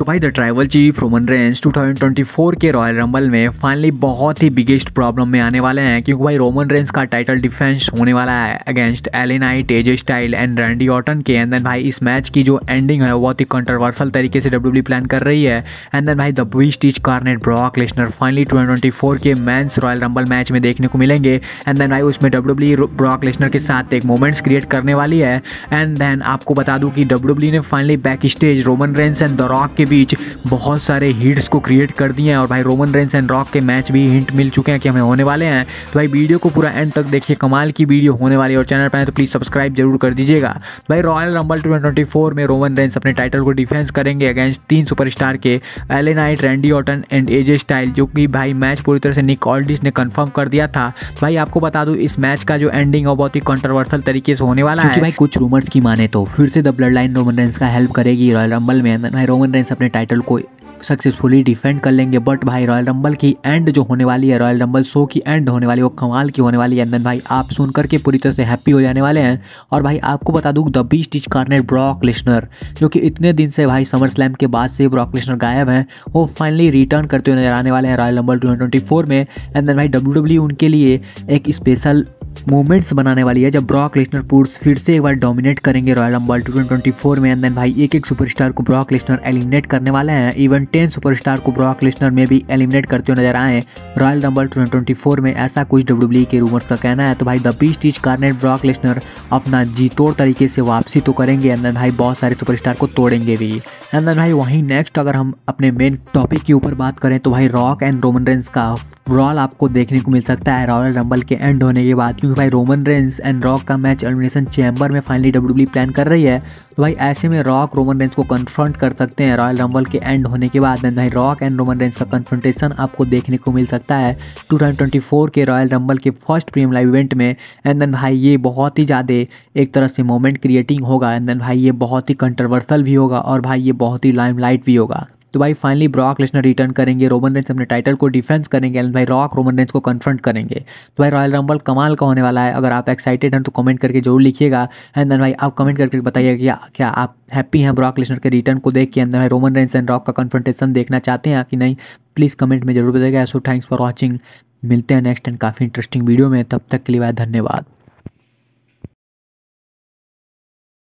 तो भाई the tribal chief Roman Reigns 2024 के रॉयल रंबल में फाइनली बहुत ही बिगेस्ट प्रॉब्लम में आने वाले हैं क्योंकि भाई रोमन रेंस का टाइटल डिफेंस होने वाला है against LA Knight AJ Styles and Randy Orton के एंड देन भाई इस मैच की जो एंडिंग है बहुत ही कंट्रोवर्सल तरीके से डब्ल्यू प्लान e कर रही है एंड देन भाई the beast incarnate Brock Lesnar finally twenty के मैंस रॉयल रंबल मैच में देखने को मिलेंगे एंड देन भाई उसमें डब्ल्यू ब्रॉक लेसनर के साथ एक मोमेंट्स क्रिएट करने वाली है एंड देन आपको बता दूँ कि डब्ल्यू e ने finally back stage Roman Reigns and the Rock के बीच बहुत सारे हिट्स को क्रिएट कर दिए हैं और भाई रोमन रेंस एंड रॉक के मैच भी हिंट मिल चुके हैं कि हमें होने वाले हैं तो भाई वीडियो को पूरा एंड तक देखिए कमाल की वीडियो होने वाली है और चैनल पर आए तो प्लीज़ सब्सक्राइब जरूर कर दीजिएगा तो भाई रॉयल रंबल ट्वेंटी में रोमन रेंस अपने टाइटल को डिफेंस करेंगे अगेंस्ट तीन सुपरस्टार के LA Knight Randy Orton and AJ Styles जो कि भाई मैच पूरी तरह से निक ऑल्डिस ने कन्फर्म कर दिया था तो भाई आपको बता दूँ इस मैच का जो एंडिंग है बहुत ही कंट्रोवर्सल तरीके से होने वाला है भाई कुछ रूमर्स की माने तो फिर से the blood line Roman Reigns का हेल्प करेगी रॉयल रंबल में भाई रोमन रेंस अपने टाइटल को सक्सेसफुली डिफेंड कर लेंगे बट भाई रॉयल रंबल की एंड जो होने वाली है रॉयल रंबल शो की एंड होने वाली है वो कमाल की होने वाली है एंड भाई आप सुन करके पूरी तरह से हैप्पी हो जाने वाले हैं और भाई आपको बता दूँ द बीस टिच कार्नेट ब्रॉक लिस्नर जो कि इतने दिन से भाई समर स्लैम के बाद से ब्रॉक लिस्नर गायब हैं वो फाइनली रिटर्न करते हुए नजर आने वाले हैं रॉयल रंबल टू में एंड देन भाई डब्ल्यू e उनके लिए एक स्पेशल मोमेंट्स बनाने वाली है जब ब्रॉक लेस्नर पुर्स फिर से एक बार डोमिनेट करेंगे Royal Rumble two twenty four में एंड देन भाई एक एक सुपरस्टार को ब्रॉक लेस्नर एलिमिनेट करने वाले हैं इवन टेन सुपरस्टार को ब्रॉक लेस्नर में भी एलिमिनेट करते हुए नजर आए Royal Rumble two twenty four में ऐसा कुछ डब्ल्यू e के रूमर्स का कहना है तो भाई the beast incarnate Brock Lesnar अपना जी तोड़ तरीके से वापसी तो करेंगे एंड देन भाई बहुत सारे सुपरस्टार को तोड़ेंगे भी एंड देन भाई वहीं नेक्स्ट अगर हम अपने मेन टॉपिक के ऊपर बात करें तो भाई रॉक एंड रोमन रेंस का ब्रॉल आपको देखने को मिल सकता है रॉयल रंबल के एंड होने के बाद क्योंकि भाई रोमन रेंस एंड रॉक का मैच एलिमिनेशन चैम्बर में फाइनली डब्ल्यू प्लान कर रही है तो भाई ऐसे में रॉक रोमन रेंस को कन्फ्रंट कर सकते हैं रॉयल रंबल के एंड होने के बाद एंड भाई रॉक एंड रोमन रेंस का कन्फ्रंटेशन आपको देखने को मिल सकता है टू के रॉयल रंबल के फर्स्ट प्रीमियम लाइव इवेंट में एंड देन भाई ये बहुत ही ज़्यादा एक तरह से मोमेंट क्रिएटिंग होगा एंड देन भाई ये बहुत ही कंट्रोवर्सल भी होगा और भाई ये बहुत ही लाइम भी होगा तो भाई फाइनली ब्रॉक लेसनर रिटर्न करेंगे रोमन रेंस अपने टाइटल को डिफेंस करेंगे एंड भाई रॉक रोमन रेंस को कन्फ्रंट करेंगे तो भाई रॉयल रंबल कमाल का होने वाला है अगर आप एक्साइटेड हैं तो कमेंट करके जरूर लिखिएगा एंड देन भाई आप कमेंट करके बताइए कि क्या आप हैप्पी हैं ब्रॉक लेसनर के रिटर्न को देख के अंदर भाई रोमन रेंस एंड रॉक का कन्फ्रंटेशन देखना चाहते हैं कि नहीं प्लीज़ कमेंट में जरूर बताइएगा सो थैंक्स फॉर वॉचिंग मिलते हैं नेक्स्ट एंड काफ़ी इंटरेस्टिंग वीडियो में तब तक के लिए भाई धन्यवाद